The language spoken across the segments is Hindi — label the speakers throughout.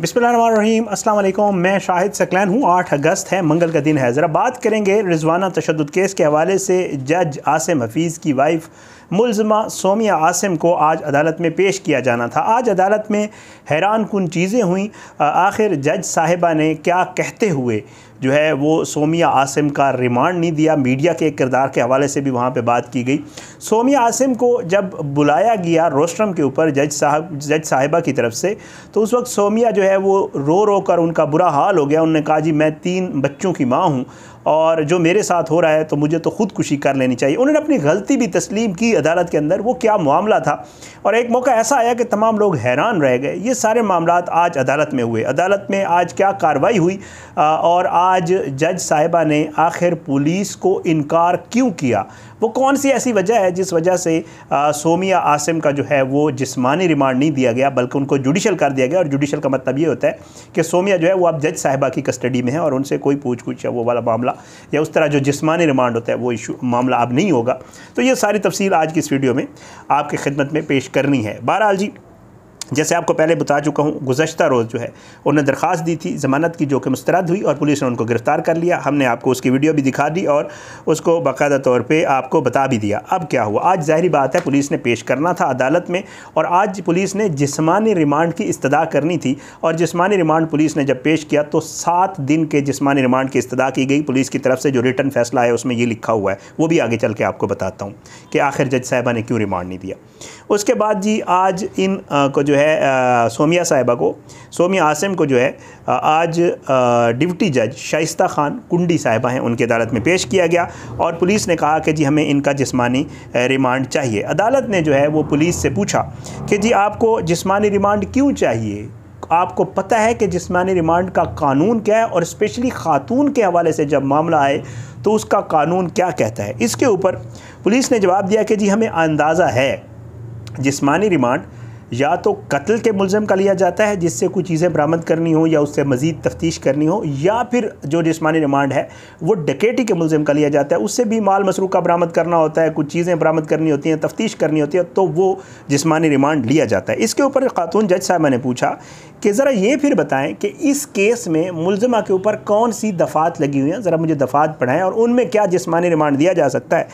Speaker 1: बिस्मिल्लाम अस्सलाम मैं शाहिद सकलैन हूँ आठ अगस्त है मंगल का दिन है ज़रा बात करेंगे रिजवाना तशद केस के हवाले से जज आसिम हफीज़ की वाइफ़ मुलजमा सोमिया आसिम को आज अदालत में पेश किया जाना था आज अदालत में हैरान कन चीज़ें हुई आखिर जज साहिबा ने क्या कहते हुए जो है वो सोमिया आसिम का रिमांड नहीं दिया मीडिया के किरदार के हवाले से भी वहाँ पे बात की गई सोमिया आसिम को जब बुलाया गया रोस्ट्रम के ऊपर जज साहब जज साहिबा की तरफ से तो उस वक्त सोमिया जो है वो रो रो कर उनका बुरा हाल हो गया उन्होंने कहा जी मैं तीन बच्चों की माँ हूँ और जो मेरे साथ हो रहा है तो मुझे तो खुदकुशी कर लेनी चाहिए उन्होंने अपनी गलती भी तस्लीम की अदालत के अंदर वो क्या मामला था और एक मौका ऐसा आया कि तमाम लोग हैरान रह गए ये सारे मामला आज अदालत में हुए अदालत में आज क्या कार्रवाई हुई और आज जज साहिबा ने आखिर पुलिस को इनकार क्यों किया वो कौन सी ऐसी वजह है जिस वजह से आ, सोमिया आसिम का जो है वो जिस्मानी रिमांड नहीं दिया गया बल्कि उनको जुडिशल कर दिया गया और जुडिशल का मतलब ये होता है कि सोमिया जो है वो अब जज साहिबा की कस्टडी में है और उनसे कोई पूछ पूछ या वो वाला मामला या उस तरह जो जिसमानी रिमांड होता है वो इशू मामला अब नहीं होगा तो ये सारी तफसील आज की इस वीडियो में आपकी खिदमत में पेश करनी है बहरहाल जी जैसे आपको पहले बता चुका हूँ गुजशत रोज़ जो है उन्होंने दरख्वास्त दी थी ज़मानत की जो कि मुस्तरद हुई और पुलिस ने उनको गिरफ़्तार कर लिया हमने आपको उसकी वीडियो भी दिखा दी और उसको बाकायदा तौर पे आपको बता भी दिया अब क्या हुआ आज ज़ाहरी बात है पुलिस ने पेश करना था अदालत में और आज पुलिस ने जिसमानी रिमांड की इस्तः करनी थी और जिसमानी रिमांड पुलिस ने जब पेश किया तो सात दिन के जिसमानी रिमांड की इस्तः की गई पुलिस की तरफ से जो रिटर्न फैसला है उसमें ये लिखा हुआ है वो भी आगे चल के आपको बताता हूँ कि आखिर जज साहबा ने क्यों रिमांड नहीं दिया उसके बाद जी आज इन को जो है सोमिया साहिबा को सोमिया आसिम को जो है आज डिप्टी जज शाइस्ता खान कुंडी साहिबा हैं उनकी अदालत में पेश किया गया और पुलिस ने कहा कि जी हमें इनका जिस्मानी रिमांड चाहिए अदालत ने जो है वो पुलिस से पूछा कि जी आपको जिस्मानी रिमांड क्यों चाहिए आपको पता है कि जिसमानी रिमांड का कानून क्या है और स्पेशली खातून के हवाले से जब मामला आए तो उसका कानून क्या कहता है इसके ऊपर पुलिस ने जवाब दिया कि जी हमें अंदाज़ा है जिस्मानी रिमांड या तो कत्ल के मुलम का लिया जाता है जिससे कोई चीज़ें बरामद करनी हो या उससे मज़ीद तफ्तीश करनी हो या फिर जो जिसमानी रिमांड है वो डकेटी के मुलम का लिया जाता है उससे भी माल मसरूक का बरामद करना होता है कुछ चीज़ें बरामद करनी होती हैं तफ्तीश करनी होती है तो वो जिसमानी रिमांड लिया जाता है इसके ऊपर खातून जज साहब मैंने पूछा कि ज़रा ये फिर बताएं कि इस केस में मुलजमा के ऊपर कौन सी दफ़ात लगी हुई हैं ज़रा मुझे दफ़ात पढ़ाएँ और उनमें क्या जिसमानी रिमांड दिया जा सकता है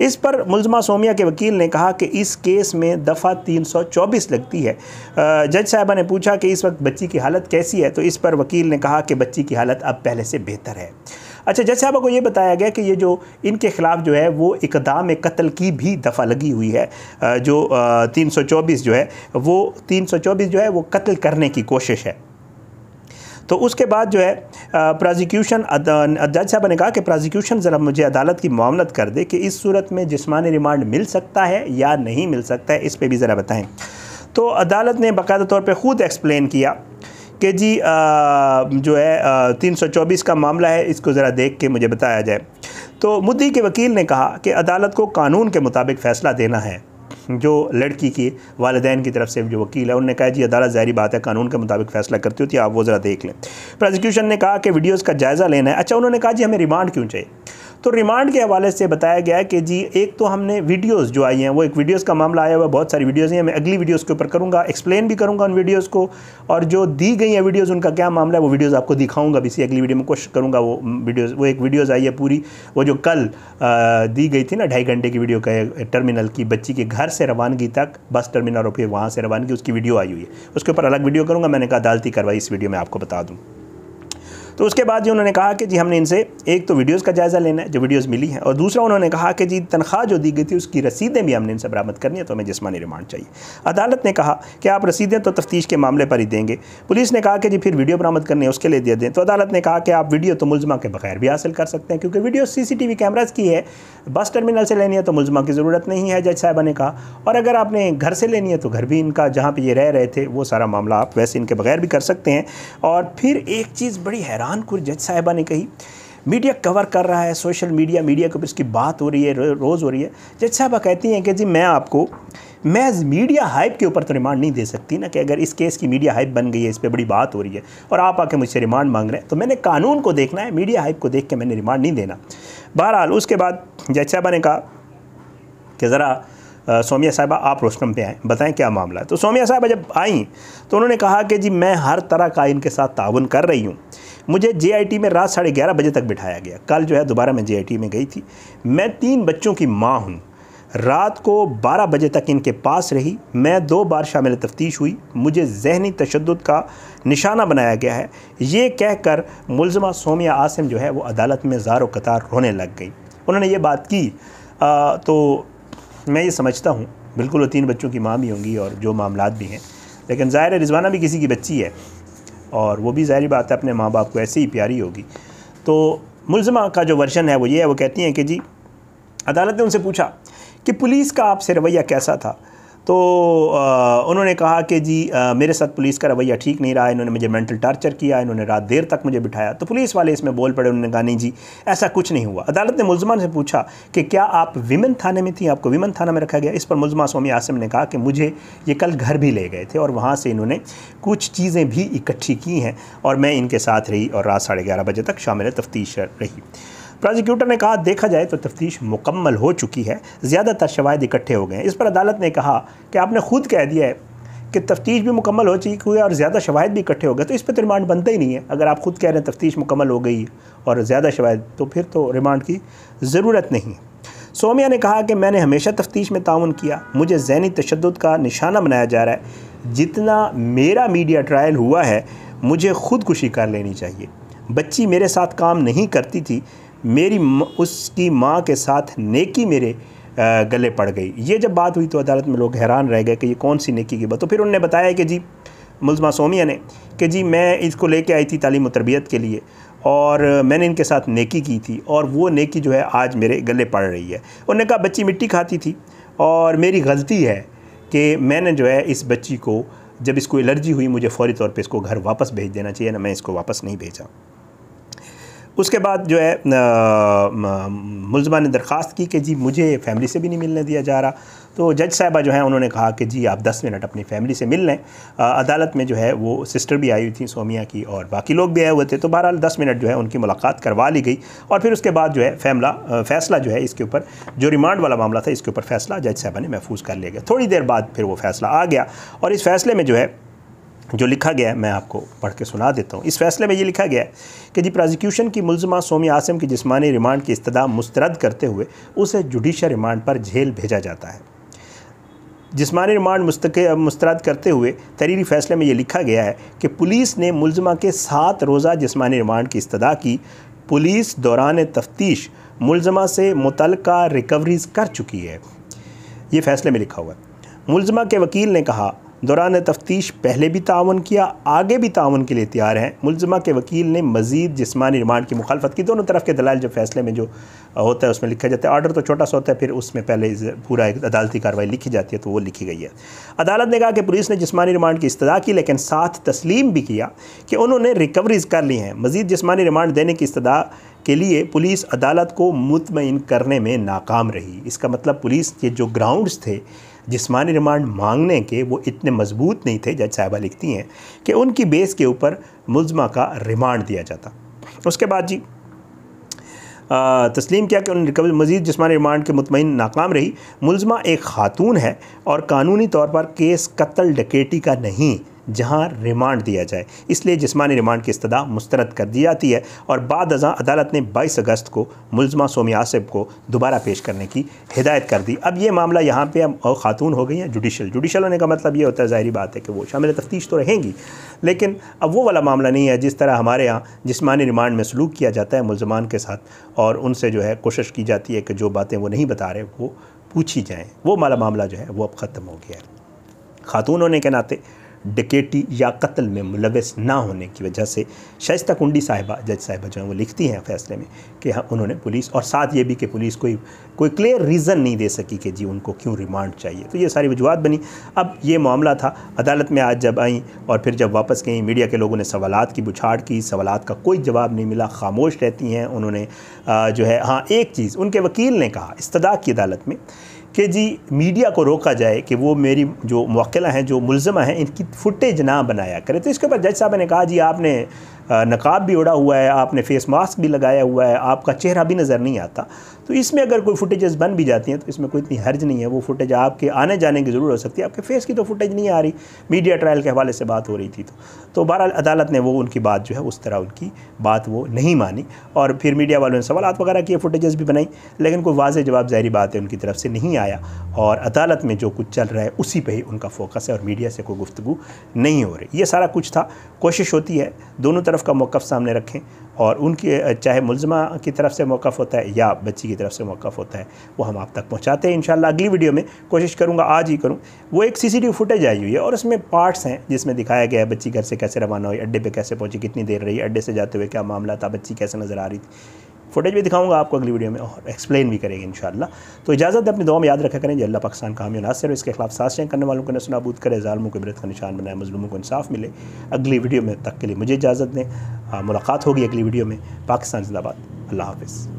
Speaker 1: इस पर मुलजमा सोमिया के वकील ने कहा कि इस केस में दफ़ा 324 लगती है जज साहबा ने पूछा कि इस वक्त बच्ची की हालत कैसी है तो इस पर वकील ने कहा कि बच्ची की हालत अब पहले से बेहतर है अच्छा जज साहबा को ये बताया गया कि ये जो इनके ख़िलाफ़ जो है वो इकदाम कत्ल की भी दफ़ा लगी हुई है जो 324 जो है वो 324 जो है वो कत्ल करने की कोशिश है तो उसके बाद जो है प्रोसिक्यूशन जज साहब ने कहा कि प्रोसिक्यूशन ज़रा मुझे अदालत की मामलत कर दे कि इस सूरत में जिसमानी रिमांड मिल सकता है या नहीं मिल सकता है इस पर भी ज़रा बताएँ तो अदालत ने बाकायदा तौर पर ख़ुद एक्सप्लेन किया कि जी आ, जो है तीन सौ चौबीस का मामला है इसको ज़रा देख के मुझे बताया जाए तो मुद्दी के वकील ने कहा कि अदालत को कानून के मुताबिक फ़ैसला देना है जो लड़की की वालदेन की तरफ से जो वकील है उन्होंने कहा जी अदालत जहरी बात है कानून के मुताबिक फैसला करती होती तो है आप वो ज़रा देख लें प्रोसिक्यूशन ने कहा कि वीडियोज़ का जायज़ा लेना है अच्छा उन्होंने कहा जी हमें रिमांड क्यों चाहिए तो रिमांड के हवाले से बताया गया कि जी एक तो हमने वीडियोज़ जो आई हैं वो एक वीडियोज़ का मामला आया हुआ है बहुत सारी वीडियोज़ हैं मैं अगली वीडियोज़ के ऊपर करूँगा एक्सप्लेन भी करूँगा उन वीडियोज़ को और जो दी गई हैं वीडियोज़ उनका क्या मामला है वो वीडियोज़ आपको दिखाऊँगा इसी अगली वीडियो में कोशिश करूँगा वो वीडियोज़ वो एक वीडियोज़ आई है पूरी वो जो कल दी गई थी ना ढाई घंटे की वीडियो का टर्मिनल की बच्ची के घर से रवानगी तक बस टर्मिनल और फिर वहाँ से रवानगी उसकी वीडियो आई हुई है उसके ऊपर अलग वीडियो करूँगा मैंने कहा अदालती कार्रवाई इस वीडियो में आपको बता दूँ तो उसके बाद जी उन्होंने कहा कि जी हमने इनसे एक तो वीडियोज़ का जायज़ा लेना है जो वीडियोज़ मिली हैं और दूसरा उन्होंने कहा कि जी तनख्वाह जो दी गई थी उसकी रसीदें भी हमने इनसे बरामद करनी है तो हमें जिसमानी रिमांड चाहिए अदालत ने कहा कि आप रसीदें तो तफ्तीश के मामले पर ही देंगे पुलिस ने कहा कि जी फिर वीडियो बरामद करनी है उसके लिए दे दें तो अदालत ने कहा कि आप वीडियो तो मुलजमा के बगैर भी हासिल कर सकते हैं क्योंकि वीडियो वी कैमराज की है बस टर्मिनल से लेनी है तो मुलजमा की ज़रूरत नहीं है जज साहबा ने कहा और अगर आपने घर से लेनी है तो घर भी इनका जहाँ पर ये रह रहे थे वो सारा मामला आप वैसे इनके बगैर भी कर सकते हैं और फिर एक चीज़ बड़ी हैरान कानपुर जज साहिबा ने कही मीडिया कवर कर रहा है सोशल मीडिया मीडिया के ऊपर इसकी बात हो रही है रोज़ हो रही है जज साहबा कहती हैं कि जी मैं आपको मैं मीडिया हाइप के ऊपर तो रिमांड नहीं दे सकती ना कि अगर इस केस की मीडिया हाइप बन गई है इस पर बड़ी बात हो रही है और आप आके मुझसे रिमांड मांग रहे हैं तो मैंने कानून को देखना है मीडिया हाइप को देख के मैंने रिमांड नहीं देना बहरहाल उसके बाद जज साहबा ने कहा कि ज़रा सोमिया साहबा आप रोस्टम पे आएँ बताएं क्या मामला है तो सोमिया साहबा जब आई तो उन्होंने कहा कि जी मैं हर तरह का इनके साथ ताउन कर रही हूँ मुझे जे में रात साढ़े ग्यारह बजे तक बिठाया गया कल जो है दोबारा मैं जे में गई थी मैं तीन बच्चों की माँ हूँ रात को 12 बजे तक इनके पास रही मैं दो बार शामिल तफ्तीश हुई मुझे जहनी तशद का निशाना बनाया गया है ये कहकर मुलजमा सोमिया आसिम जो है वो अदालत में ज़ार कतार रोने लग गई उन्होंने ये बात की आ, तो मैं ये समझता हूँ बिल्कुल वो तीन बच्चों की माँ भी होंगी और जो मामला भी हैं लेकिन ज़ाहिर रिजवाना भी किसी की बच्ची है और वो भी ज़ाहिर बात है अपने माँ बाप को ऐसी ही प्यारी होगी तो मुलजमा का जो वर्जन है वो ये है वो कहती हैं कि जी अदालत ने उनसे पूछा कि पुलिस का आपसे रवैया कैसा था तो आ, उन्होंने कहा कि जी आ, मेरे साथ पुलिस का रवैया ठीक नहीं रहा इन्होंने मुझे मेंटल टार्चर किया इन्होंने रात देर तक मुझे बिठाया तो पुलिस वाले इसमें बोल पड़े उन्होंने कहा नहीं जी ऐसा कुछ नहीं हुआ अदालत ने मुलजमान से पूछा कि क्या आप विमन थाने में थी आपको विमन थाना में रखा गया इस पर मुलजमा स्वामी आसम ने कहा कि मुझे ये कल घर भी ले गए थे और वहाँ से इन्होंने कुछ चीज़ें भी इकट्ठी की हैं और मैं इनके साथ रही और रात साढ़े ग्यारह बजे तक शामिल तफ्तीश रही प्रोसिक्यूटर ने कहा देखा जाए तो तफ्तीश मुकम्मल हो चुकी है ज़्यादातर शवाद इकट्ठे हो गए हैं इस पर अदालत ने कहा कि आपने खुद कह दिया है कि तफ्तीश भी मुकम्मल हो चुकी हुई है और ज़्यादा शवाद भी इकट्ठे हो गए तो इस पर तो रिमांड बनता ही नहीं है अगर आप खुद कह रहे हैं तफ्तीश मुकम्मल हो गई और ज़्यादा शवाद तो फिर तो रिमांड की ज़रूरत नहीं है सोमिया ने कहा कि मैंने हमेशा तफ्तीश में ताउन किया मुझे जहनी तशद का निशाना बनाया जा रहा है जितना मेरा मीडिया ट्रायल हुआ है मुझे खुदकुशी कर लेनी चाहिए बच्ची मेरे साथ काम नहीं करती थी मेरी उसकी माँ के साथ नेकी मेरे गले पड़ गई ये जब बात हुई तो अदालत में लोग हैरान रह गए कि ये कौन सी नेकी की बात तो फिर उन्होंने बताया कि जी मुलमा सोमिया ने कि जी मैं इसको लेके आई थी तालीम तरबियत के लिए और मैंने इनके साथ नेकी की थी और वो नेकी जो है आज मेरे गले पड़ रही है उन्होंने कहा बच्ची मिट्टी खाती थी और मेरी गलती है कि मैंने जो है इस बच्ची को जब इसको एलर्जी हुई मुझे फ़ौरी तौर पे इसको घर वापस भेज देना चाहिए ना मैं इसको वापस नहीं भेजा उसके बाद जो है मुलजमा ने दरख्वास्त की कि जी मुझे फैमिली से भी नहीं मिलने दिया जा रहा तो जज साहबा जो है उन्होंने कहा कि जी आप 10 मिनट अपनी फैमिली से मिल लें अदालत में जो है वो सिस्टर भी आई हुई थी सोमिया की और बाकी लोग भी आए हुए थे तो बहरहाल दस मिनट जो है उनकी मुलाकात करवा ली गई और फिर उसके बाद जो है फैमला फैसला जो है इसके ऊपर जो रिमांड वाला मामला था इसके ऊपर फैसला जज साहबा ने महफूज कर लिया गया थोड़ी देर बाद फिर वो फैसला आ गया और इस फैसले में जो है जो लिखा गया है मैं आपको पढ़ के सुना देता हूँ इस फैसले में ये लिखा गया है कि जी प्रोजिक्यूशन की मुलजमा सोमी आसम की जिसमानी रिमांड की इस्तः मुस्तरद करते हुए उसे जुडिशल रिमांड पर जेल भेजा जाता है जिसमानी रिमांड मुस्तक मुस्तरद करते हुए तहरीरी फैसले में ये लिखा गया है कि पुलिस ने मुलजमा के सात रोज़ा जिसमानी रिमांड की इस्तः की पुलिस दौरान तफ्तीश मुलजमा से मुतल रिकवरीज कर चुकी है ये फैसले में लिखा हुआ है मुलजमा के वकील ने कहा दौरान तफ्तीश पहले भी तावन किया आगे भी तावन के लिए तैयार हैं मुलजमा के वकील ने मजीद जिसमानी रिमांड की मुखालफत की दोनों तरफ के दलाल जो फैसले में जो होता है उसमें लिखा जाता है ऑर्डर तो छोटा सा होता है फिर उसमें पहले पूरा एक अदालती कार्रवाई लिखी जाती है तो वो लिखी गई है अदालत ने कहा कि पुलिस ने जिसमानी रिमांड की इस्तः की लेकिन साथ तस्लीम भी किया कि उन्होंने रिकवरीज कर ली हैं मजीद जिसमानी रिमांड देने की इस्तः के लिए पुलिस अदालत को मुतमिन करने में नाकाम रही इसका मतलब पुलिस के जो ग्राउंड्स थे जिस्मानी रिमांड मांगने के वो इतने मजबूत नहीं थे जज साहबा लिखती हैं कि उनकी बेस के ऊपर मुलजमा का रिमांड दिया जाता उसके बाद जी तस्लीम किया कि उन रिकवरी मजीद जिसमानी रिमांड के मुतमिन नाकाम रही मुलजमा एक खातून है और कानूनी तौर पर केस कत्ल डकेटी का नहीं जहां रिमांड दिया जाए इसलिए जिसमानी रिमांड की इस्तः मुस्तरद कर दी जाती है और बाद अजा अदालत ने बाईस अगस्त को मुलजमा सोमी आसिफ को दोबारा पेश करने की हिदायत कर दी अब ये मामला यहाँ पर अब खातून हो गई हैं जुडिशल जुडिशल होने का मतलब ये होता है ज़ाहरी बात है कि वो शामिल तफ्तीश तो रहेंगी लेकिन अब वो वाला मामला नहीं है जिस तरह हमारे यहाँ जिसमानी रिमांड में सलूक किया जाता है मुलजमान के साथ और उनसे जो है कोशिश की जाती है कि जो बातें वो नहीं बता रहे वो पूछी जाएँ वो वाला मामला जो है वो अब ख़त्म हो गया है खातून होने के नाते डकेटी या कत्ल में मुलविस ना होने की वजह से शइस्ता कुंडी साहिबा जज साहिबा जो है वो लिखती हैं फैसले में कि हाँ उन्होंने पुलिस और साथ ये भी कि पुलिस कोई कोई क्लियर रीज़न नहीं दे सकी कि जी उनको क्यों रिमांड चाहिए तो ये सारी वजूहत बनी अब ये मामला था अदालत में आज जब आई और फिर जब वापस गई मीडिया के लोगों ने सवालत की बुछाड़ की सवाल का कोई जवाब नहीं मिला खामोश रहती हैं उन्होंने जो है हाँ एक चीज़ उनके वकील ने कहा इस्तदा की अदालत में कि जी मीडिया को रोका जाए कि वो मेरी जो मौक़ला हैं जो मुलजमा हैं इनकी फुटेज ना बनाया करें तो इसके ऊपर जज साहब ने कहा जी आपने नकाब भी उड़ा हुआ है आपने फेस मास्क भी लगाया हुआ है आपका चेहरा भी नज़र नहीं आता तो इसमें अगर कोई फुटेजेस बन भी जाती हैं तो इसमें कोई इतनी हर्ज नहीं है वो फुटेज आपके आने जाने की जरूरत हो सकती है आपके फेस की तो फुटेज नहीं आ रही मीडिया ट्रायल के हवाले से बात हो रही थी तो तो बहरहाल अदालत ने वो उनकी बात जो है उस तरह उनकी बात वो नहीं मानी और फिर मीडिया वालों ने सवाल वगैरह किए फुटेजेस भी बनाई लेकिन कोई वाज जवाब जहरी बात है उनकी तरफ से नहीं आया और अदालत में जो कुछ चल रहा है उसी पर ही उनका फोकस है और मीडिया से कोई गुफ्तु नहीं हो रही ये सारा कुछ था कोशिश होती है दोनों तरफ तरफ का मौक़ सामने रखें और उनके चाहे मुलजमा की तरफ से मौक़ होता है या बच्ची की तरफ से मौक़ होता है वो हम आप तक पहुँचाते हैं इन अगली वीडियो में कोशिश करूँगा आज ही करूँ वो एक सीसीटीवी फुटेज आई हुई है और उसमें पार्ट्स हैं जिसमें दिखाया गया है बच्ची घर से कैसे रवाना हुई अड्डे पर कैसे पहुँची कितनी देर रही अड्डे से जाते हुए क्या मामला था बच्ची कैसे नज़र आ रही थी फुटेज भी दिखाऊंगा आपको अगली वीडियो में और एक्सप्लेन भी करेंगे इन तो इजाज़त है अपनी दुआ में याद रखा करें जल्ला पाकिस्तान का हमें नासिर इसके खिलाफ साजिशें करने वालों को नसनाबूद करे ालमों को इबरत का निशान बनाए मजलूमों को इंसाफ मिले अगली वीडियो में तक के लिए मुझे इजाज़त दें हाँ, मुलाकात होगी अगली वीडियो में पाकिस्तान जिंदाबाद अल्लाह हाफिज़